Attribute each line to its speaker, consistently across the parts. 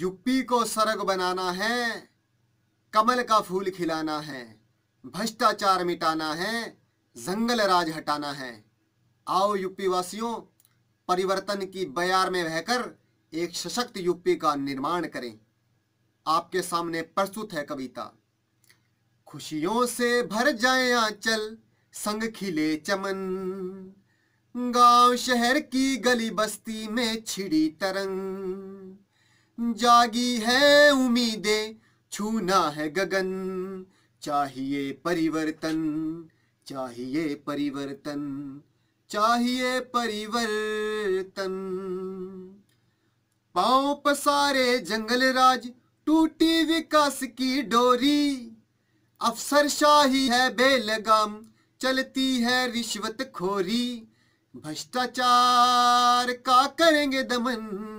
Speaker 1: UP को सड़क बनाना है कमल का फूल खिलाना है भ्रष्टाचार मिटाना है जंगल राज हटाना है आओ यूपी वासियों परिवर्तन की बयार में बहकर एक सशक्त यूपी का निर्माण करें आपके सामने प्रस्तुत है कविता खुशियों से भर जाए आंचल संग खिले चमन गांव शहर की गली बस्ती में छिड़ी तरंग जागी है उम्मीदें छूना है गगन चाहिए परिवर्तन चाहिए परिवर्तन चाहिए परिवर्तन पाओ पसारे जंगल राज टूटी विकास की डोरी अफसर शाही है बेलगाम चलती है रिश्वत खोरी भ्रष्टाचार का करेंगे दमन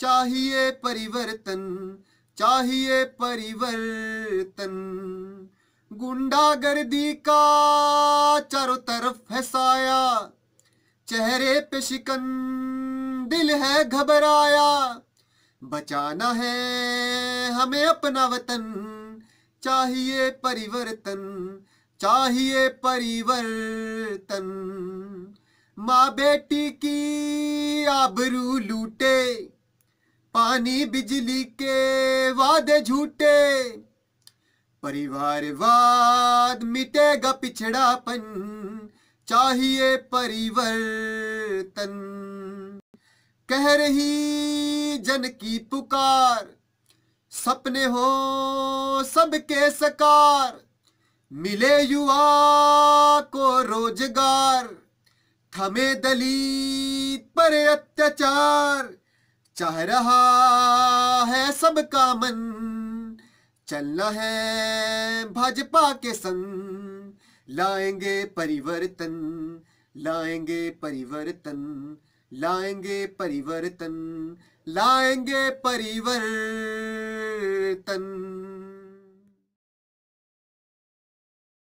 Speaker 1: चाहिए परिवर्तन चाहिए परिवर्तन गुंडागर्दी का चारों तरफ है साया चेहरे पे शिकन दिल है घबराया बचाना है हमें अपना वतन चाहिए परिवर्तन चाहिए परिवर्तन माँ बेटी की आबरू लूटे पानी बिजली के वादे झूठे परिवारवाद मिटेगा पिछड़ापन चाहिए परिवर्तन कह रही जन की पुकार सपने हो सबके सकार मिले युवा को रोजगार थमे दलित पर अत्याचार चाह रहा है सबका मन चलना है भाजपा के संग लाएंगे परिवर्तन लाएंगे परिवर्तन लाएंगे परिवर्तन लाएंगे परिवर्तन